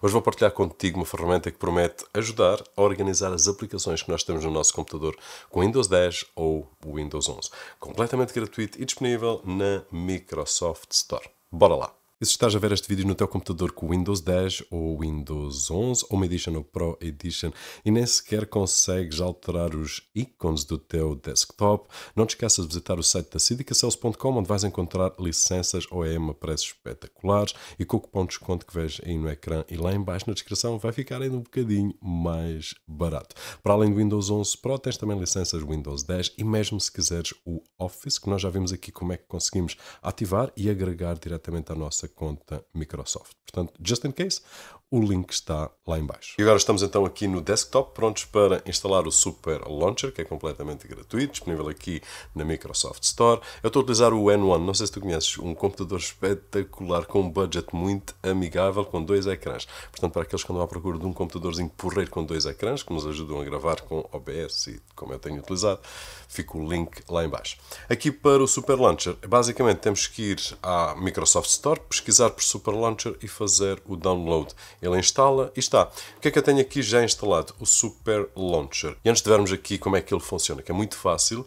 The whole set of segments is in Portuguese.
Hoje vou partilhar contigo uma ferramenta que promete ajudar a organizar as aplicações que nós temos no nosso computador com Windows 10 ou Windows 11. Completamente gratuito e disponível na Microsoft Store. Bora lá! E se estás a ver este vídeo no teu computador com Windows 10 ou Windows 11 uma Edition ou Pro Edition e nem sequer consegues alterar os ícones do teu desktop, não te esqueças de visitar o site da Cidicacells.com onde vais encontrar licenças OEM a preços espetaculares e com o cupom de desconto que vês aí no ecrã e lá embaixo na descrição vai ficar ainda um bocadinho mais barato. Para além do Windows 11 Pro tens também licenças Windows 10 e mesmo se quiseres o Office que nós já vimos aqui como é que conseguimos ativar e agregar diretamente à nossa conta Microsoft. Portanto, just in case, o link está lá embaixo. E agora estamos então aqui no desktop, prontos para instalar o Super Launcher, que é completamente gratuito, disponível aqui na Microsoft Store. Eu estou a utilizar o N1, não sei se tu conheces, um computador espetacular com um budget muito amigável, com dois ecrãs. Portanto, para aqueles que andam à procura de um computadorzinho porreiro com dois ecrãs, que nos ajudam a gravar com OBS e como eu tenho utilizado, fica o link lá embaixo. Aqui para o Super Launcher, basicamente temos que ir à Microsoft Store, pesquisar por Super Launcher e fazer o download. Ele instala e está. O que é que eu tenho aqui já instalado? O Super Launcher. E antes de vermos aqui como é que ele funciona, que é muito fácil, uh,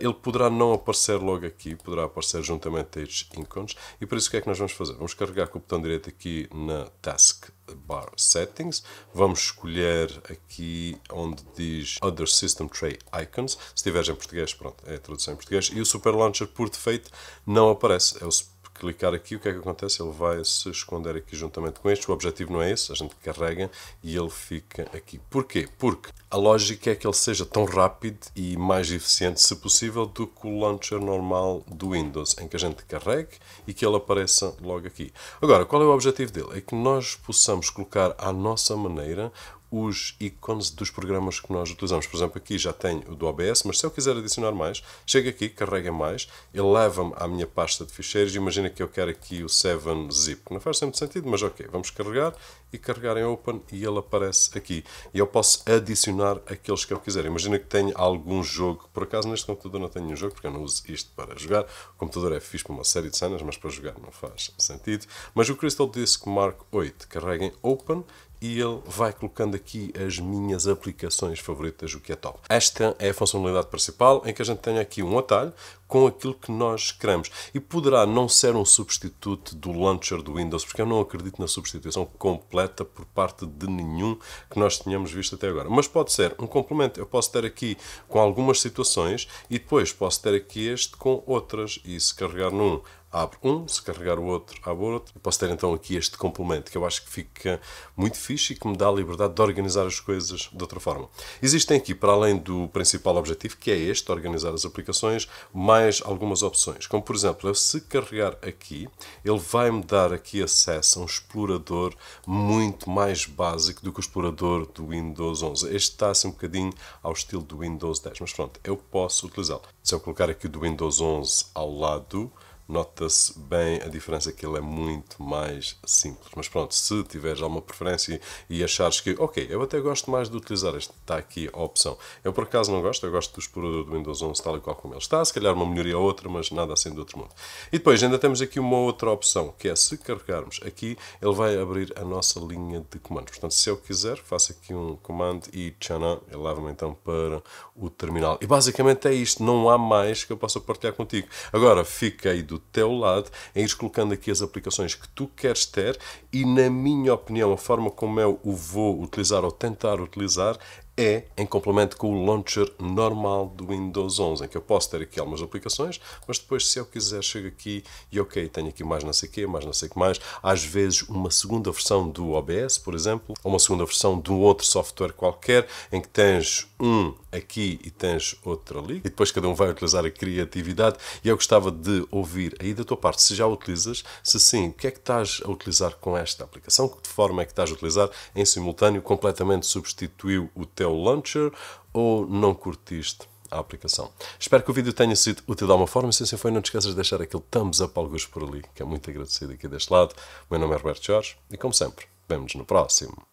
ele poderá não aparecer logo aqui, poderá aparecer juntamente a estes ícones. E por isso o que é que nós vamos fazer? Vamos carregar com o botão direito aqui na Task Bar Settings. Vamos escolher aqui onde diz Other System Tray Icons. Se tiveres em português, pronto, é a tradução em português. E o Super Launcher, por defeito, não aparece. É o clicar aqui, o que é que acontece? Ele vai se esconder aqui juntamente com este. O objetivo não é esse, a gente carrega e ele fica aqui. Porquê? Porque a lógica é que ele seja tão rápido e mais eficiente, se possível, do que o launcher normal do Windows, em que a gente carregue e que ele apareça logo aqui. Agora, qual é o objetivo dele? É que nós possamos colocar à nossa maneira os ícones dos programas que nós utilizamos. Por exemplo, aqui já tenho o do OBS, mas se eu quiser adicionar mais, chega aqui, carrega mais, ele leva-me à minha pasta de ficheiros. Imagina que eu quero aqui o 7-zip. Não faz sempre sentido, mas ok, vamos carregar e carregar em Open e ele aparece aqui. E eu posso adicionar aqueles que eu quiser. Imagina que tenho algum jogo, por acaso neste computador não tenho nenhum jogo, porque eu não uso isto para jogar. O computador é fixe para uma série de cenas, mas para jogar não faz sentido. Mas o Crystal Disk Mark 8, carrega em Open e ele vai colocando aqui as minhas aplicações favoritas, o que é top. Esta é a funcionalidade principal em que a gente tem aqui um atalho com aquilo que nós queremos. E poderá não ser um substituto do launcher do Windows, porque eu não acredito na substituição completa por parte de nenhum que nós tenhamos visto até agora. Mas pode ser um complemento. Eu posso ter aqui com algumas situações e depois posso ter aqui este com outras. E se carregar num, abre um, se carregar o outro, abre outro. Eu posso ter então aqui este complemento que eu acho que fica muito fixe e que me dá a liberdade de organizar as coisas de outra forma. Existem aqui, para além do principal objetivo, que é este, organizar as aplicações, mais mais algumas opções, como por exemplo, eu se carregar aqui, ele vai-me dar aqui acesso a um explorador muito mais básico do que o explorador do Windows 11. Este está assim um bocadinho ao estilo do Windows 10, mas pronto, eu posso utilizá-lo. Se eu colocar aqui o do Windows 11 ao lado nota-se bem a diferença que ele é muito mais simples. Mas pronto, se tiveres alguma preferência e achares que, ok, eu até gosto mais de utilizar este, está aqui a opção. Eu por acaso não gosto, eu gosto do explorador do Windows 11 tal e qual como ele está, se calhar uma melhoria ou outra, mas nada assim do outro mundo. E depois ainda temos aqui uma outra opção, que é se carregarmos aqui, ele vai abrir a nossa linha de comandos. Portanto, se eu quiser, faço aqui um comando e tchanã, ele leva-me então para o terminal. E basicamente é isto, não há mais que eu possa partilhar contigo. Agora, fica aí do teu lado, em ir colocando aqui as aplicações que tu queres ter e, na minha opinião, a forma como eu o vou utilizar ou tentar utilizar é em complemento com o launcher normal do Windows 11, em que eu posso ter aqui algumas aplicações, mas depois, se eu quiser, chego aqui e ok, tenho aqui mais não sei o quê, mais não sei o que mais, às vezes uma segunda versão do OBS, por exemplo, ou uma segunda versão de um outro software qualquer, em que tens um aqui e tens outro ali, e depois cada um vai utilizar a criatividade, e eu gostava de ouvir aí da tua parte, se já utilizas, se sim, o que é que estás a utilizar com esta aplicação, que forma é que estás a utilizar em simultâneo, completamente substituiu o até o launcher ou não curtiste a aplicação. Espero que o vídeo tenha sido útil de alguma forma. Se assim foi, não te esqueças de deixar aquele thumbs up alguns por ali, que é muito agradecido aqui deste lado. O meu nome é Roberto Jorge e, como sempre, vemos no próximo.